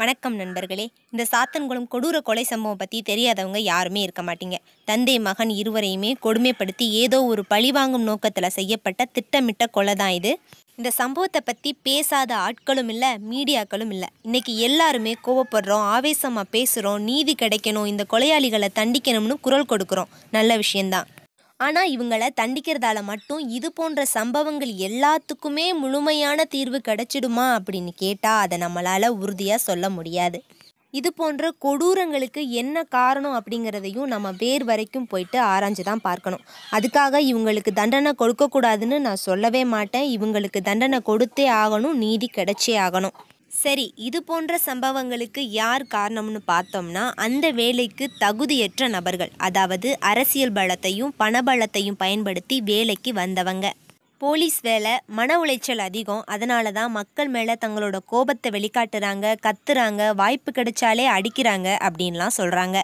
வணக்கம் நண்பர்களே இந்த சாத்தன்குளம் கொடூர கொலை சம்பவம் பற்றி தெரியாதவங்க யாருமே இருக்க மாட்டீங்க தந்தை மகன் இருவரையுமே கொடுமைப்படுத்தி ஏதோ ஒரு பழிவாங்கும் நோக்கத்தில் செய்யப்பட்ட திட்டமிட்ட கொலை தான் இது இந்த சம்பவத்தை பற்றி பேசாத ஆட்களும் இல்லை மீடியாக்களும் இல்லை இன்றைக்கி எல்லாருமே கோவப்படுறோம் ஆவேசமாக பேசுகிறோம் நீதி கிடைக்கணும் இந்த கொலையாளிகளை தண்டிக்கணும்னு குரல் கொடுக்குறோம் நல்ல விஷயந்தான் ஆனால் இவங்களை தண்டிக்கிறதால மட்டும் இது போன்ற சம்பவங்கள் எல்லாத்துக்குமே முழுமையான தீர்வு கிடைச்சிடுமா அப்படின்னு கேட்டால் அதை நம்மளால் உறுதியாக சொல்ல முடியாது இது போன்ற கொடூரங்களுக்கு என்ன காரணம் அப்படிங்கிறதையும் நம்ம வேர் வரைக்கும் போயிட்டு ஆராய்ஞ்சு தான் பார்க்கணும் அதுக்காக இவங்களுக்கு தண்டனை கொடுக்கக்கூடாதுன்னு நான் சொல்லவே மாட்டேன் இவங்களுக்கு தண்டனை கொடுத்தே ஆகணும் நீதி கிடைச்சே ஆகணும் சரி இது போன்ற சம்பவங்களுக்கு யார் காரணம்னு பார்த்தோம்னா அந்த வேலைக்கு தகுதியற்ற நபர்கள் அதாவது அரசியல் பலத்தையும் பணபலத்தையும் பயன்படுத்தி வேலைக்கு வந்தவங்க போலீஸ் வேலை மன உளைச்சல் அதிகம் அதனால தான் மக்கள் மேலே தங்களோட கோபத்தை வெளிக்காட்டுறாங்க கத்துறாங்க வாய்ப்பு கிடைச்சாலே அடிக்கிறாங்க அப்படின்லாம் சொல்கிறாங்க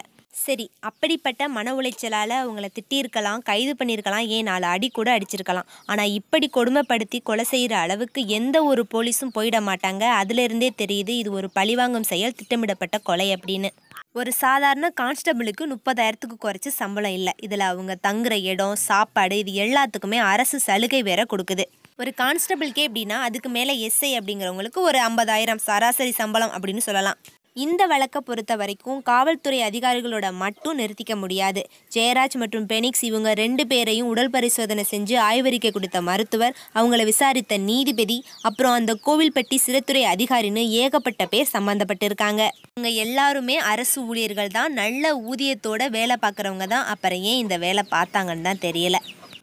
சரி அப்படிப்பட்ட மன உளைச்சலால் அவங்கள திட்டியிருக்கலாம் கைது பண்ணியிருக்கலாம் ஏன் நாலு அடி கூட அடிச்சிருக்கலாம் ஆனால் இப்படி கொடுமைப்படுத்தி கொலை செய்கிற அளவுக்கு எந்த ஒரு போலீஸும் போயிட மாட்டாங்க அதுலேருந்தே தெரியுது இது ஒரு பழிவாங்கும் செயல் திட்டமிடப்பட்ட கொலை அப்படின்னு ஒரு சாதாரண கான்ஸ்டபிளுக்கு முப்பதாயிரத்துக்கு குறைச்சி சம்பளம் இல்லை இதில் அவங்க தங்குற இடம் சாப்பாடு இது எல்லாத்துக்குமே அரசு சலுகை வேற கொடுக்குது ஒரு கான்ஸ்டபிள்கே எப்படின்னா அதுக்கு மேலே எஸ்ஐ அப்படிங்கிறவங்களுக்கு ஒரு ஐம்பதாயிரம் சராசரி சம்பளம் அப்படின்னு சொல்லலாம் இந்த வழக்கை பொறுத்த வரைக்கும் காவல்துறை அதிகாரிகளோட மட்டும் நிறுத்திக்க முடியாது ஜெயராஜ் மற்றும் பெனிக்ஸ் இவங்க ரெண்டு பேரையும் உடல் பரிசோதனை செஞ்சு ஆய்வறிக்கை கொடுத்த மருத்துவர் அவங்கள விசாரித்த நீதிபதி அப்புறம் அந்த கோவில்பட்டி சிறைத்துறை அதிகாரின்னு ஏகப்பட்ட பேர் சம்மந்தப்பட்டிருக்காங்க இவங்க எல்லாருமே அரசு ஊழியர்கள் தான் நல்ல ஊதியத்தோட வேலை பார்க்குறவங்க தான் அப்புறம் ஏன் இந்த வேலை பார்த்தாங்கன்னு தான் தெரியலை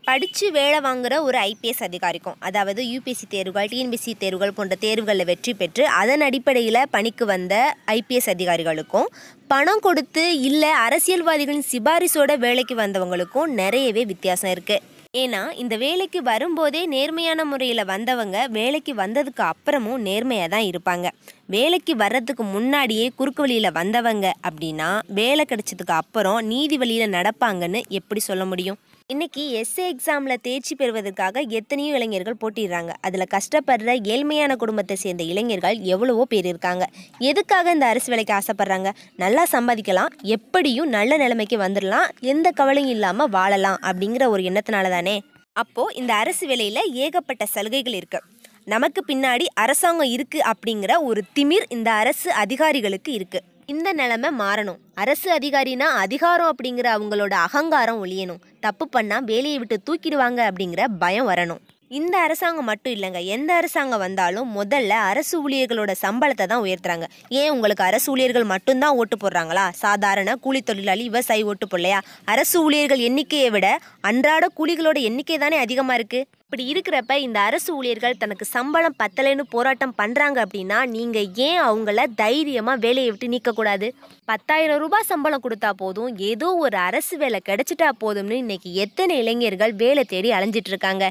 படித்து வேலை வாங்குகிற ஒரு ஐபிஎஸ் அதிகாரிக்கும் அதாவது யூபிஎஸ்சி தேர்வுகள் டிஎன்பிசி தேர்வுகள் போன்ற தேர்வுகளில் வெற்றி பெற்று அதன் அடிப்படையில் பணிக்கு வந்த ஐபிஎஸ் அதிகாரிகளுக்கும் பணம் கொடுத்து இல்லை அரசியல்வாதிகளின் சிபாரிசோட வேலைக்கு வந்தவங்களுக்கும் நிறையவே வித்தியாசம் இருக்குது ஏன்னா இந்த வேலைக்கு வரும்போதே நேர்மையான முறையில் வந்தவங்க வேலைக்கு வந்ததுக்கு அப்புறமும் நேர்மையாக தான் இருப்பாங்க வேலைக்கு வர்றதுக்கு முன்னாடியே குறுக்கு வழியில் வந்தவங்க அப்படின்னா வேலை கிடைச்சதுக்கு அப்புறம் நீதி வழியில் நடப்பாங்கன்னு எப்படி சொல்ல முடியும் இன்னைக்கு எஸ்ஏ எக்ஸாமில் தேர்ச்சி பெறுவதற்காக எத்தனையோ இளைஞர்கள் போட்டிடுறாங்க அதில் கஷ்டப்படுற ஏழ்மையான குடும்பத்தை சேர்ந்த இளைஞர்கள் எவ்வளவோ பேர் இருக்காங்க எதுக்காக இந்த அரசு வேலைக்கு ஆசைப்படுறாங்க நல்லா சம்பாதிக்கலாம் எப்படியும் நல்ல நிலைமைக்கு வந்துடலாம் எந்த கவலையும் இல்லாமல் வாழலாம் அப்படிங்கிற ஒரு எண்ணத்தினால தானே அப்போது இந்த அரசு வேலையில் ஏகப்பட்ட சலுகைகள் இருக்குது நமக்கு பின்னாடி அரசாங்கம் இருக்குது அப்படிங்கிற ஒரு திமிர் இந்த அரசு அதிகாரிகளுக்கு இருக்குது இந்த நிலைமை மாறணும் அரசு அதிகாரினா அதிகாரம் அப்படிங்கிற அவங்களோட அகங்காரம் ஒழியணும் தப்பு பண்ணால் வேலையை விட்டு தூக்கிடுவாங்க அப்படிங்கிற பயம் வரணும் இந்த அரசாங்கம் மட்டும் இல்லைங்க எந்த அரசாங்கம் வந்தாலும் முதல்ல அரசு ஊழியர்களோட சம்பளத்தை தான் உயர்த்துறாங்க ஏன் உங்களுக்கு அரசு ஊழியர்கள் மட்டும்தான் ஓட்டு போடுறாங்களா சாதாரண கூலி தொழிலாளி விவசாயி ஓட்டு போடலையா அரசு ஊழியர்கள் எண்ணிக்கையை விட அன்றாட கூலிகளோட எண்ணிக்கை தானே அதிகமாக இருக்குது இப்படி இருக்கிறப்ப இந்த அரசு ஊழியர்கள் தனக்கு சம்பளம் பத்தலைன்னு போராட்டம் பண்ணுறாங்க அப்படின்னா நீங்கள் ஏன் அவங்கள தைரியமாக வேலையை விட்டு நீக்கக்கூடாது பத்தாயிரம் ரூபாய் சம்பளம் கொடுத்தா போதும் ஏதோ ஒரு அரசு வேலை கிடைச்சிட்டா போதும்னு இன்னைக்கு எத்தனை இளைஞர்கள் வேலை தேடி அலைஞ்சிட்டு இருக்காங்க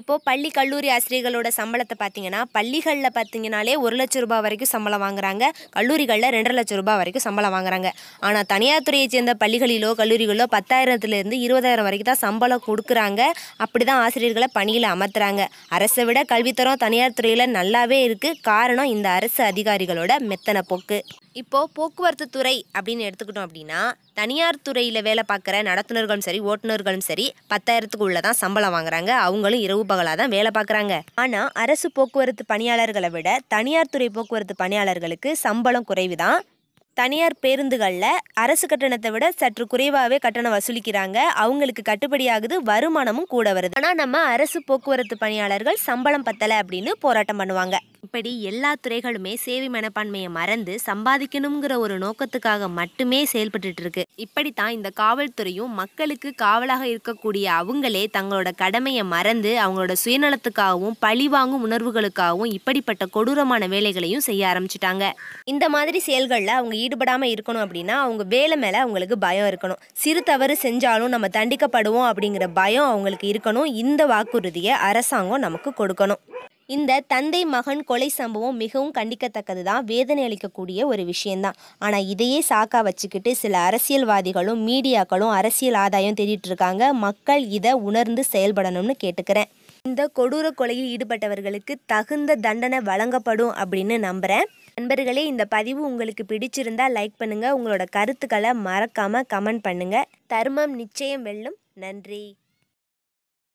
இப்போது பள்ளி கல்லூரி ஆசிரியர்களோட சம்பளத்தை பார்த்தீங்கன்னா பள்ளிகளில் பார்த்தீங்கனாலே ஒரு லட்ச ரூபாய் வரைக்கும் சம்பளம் வாங்குறாங்க கல்லூரிகளில் ரெண்டரை லட்ச ரூபாய் வரைக்கும் சம்பளம் வாங்குறாங்க ஆனால் தனியார் துறையை சேர்ந்த பள்ளிகளிலோ கல்லூரிகளிலோ பத்தாயிரத்துலேருந்து இருபதாயிரம் வரைக்கும் தான் சம்பளம் கொடுக்குறாங்க அப்படி தான் ஆசிரியர்களை பணியில் அமர்த்துறாங்க அரசை விட கல்வித்தரம் தனியார் துறையில் நல்லாவே இருக்குது காரணம் இந்த அரசு அதிகாரிகளோட மெத்தனை போக்கு இப்போது போக்குவரத்து துறை அப்படின்னு எடுத்துக்கிட்டோம் அப்படின்னா தனியார் துறையில் வேலை பார்க்குற நடத்துனர்களும் சரி ஓட்டுநர்களும் சரி பத்தாயிரத்துக்கு உள்ள தான் சம்பளம் வாங்குறாங்க அவங்களும் இரவு பகலாக தான் வேலை பார்க்குறாங்க ஆனால் அரசு போக்குவரத்து பணியாளர்களை விட தனியார் துறை போக்குவரத்து பணியாளர்களுக்கு சம்பளம் குறைவு தான் தனியார் பேருந்துகளில் அரசு கட்டணத்தை விட சற்று குறைவாகவே கட்டணம் வசூலிக்கிறாங்க அவங்களுக்கு கட்டுப்படியாகுது வருமானமும் கூட வருது ஆனால் நம்ம அரசு போக்குவரத்து பணியாளர்கள் சம்பளம் பத்தலை அப்படின்னு போராட்டம் பண்ணுவாங்க இப்படி எல்லா துறைகளுமே சேவை மனப்பான்மையை மறந்து சம்பாதிக்கணுங்கிற ஒரு நோக்கத்துக்காக மட்டுமே செயல்பட்டு இருக்கு இப்படித்தான் இந்த காவல்துறையும் மக்களுக்கு காவலாக இருக்கக்கூடிய அவங்களே தங்களோட கடமையை மறந்து அவங்களோட சுயநலத்துக்காகவும் பழிவாங்கும் உணர்வுகளுக்காகவும் இப்படிப்பட்ட கொடூரமான வேலைகளையும் செய்ய ஆரம்பிச்சிட்டாங்க இந்த மாதிரி செயல்களில் அவங்க ஈடுபடாமல் இருக்கணும் அப்படின்னா அவங்க வேலை மேலே அவங்களுக்கு பயம் இருக்கணும் சிறு தவறு செஞ்சாலும் நம்ம தண்டிக்கப்படுவோம் அப்படிங்கிற பயம் அவங்களுக்கு இருக்கணும் இந்த வாக்குறுதியை அரசாங்கம் நமக்கு கொடுக்கணும் இந்த தந்தை மகன் கொலை சம்பவம் மிகவும் கண்டிக்கத்தக்கது தான் வேதனை அளிக்கக்கூடிய ஒரு விஷயம்தான் ஆனால் இதையே சாக்கா வச்சுக்கிட்டு சில அரசியல்வாதிகளும் மீடியாக்களும் அரசியல் ஆதாயம் தேடிட்டு இருக்காங்க மக்கள் இதை உணர்ந்து செயல்படணும்னு கேட்டுக்கிறேன் இந்த கொடூர கொலையில் ஈடுபட்டவர்களுக்கு தகுந்த தண்டனை வழங்கப்படும் அப்படின்னு நம்புகிறேன் நண்பர்களே இந்த பதிவு உங்களுக்கு பிடிச்சிருந்தா லைக் பண்ணுங்கள் உங்களோட கருத்துக்களை மறக்காமல் கமெண்ட் பண்ணுங்கள் தர்மம் நிச்சயம் வெல்லும் நன்றி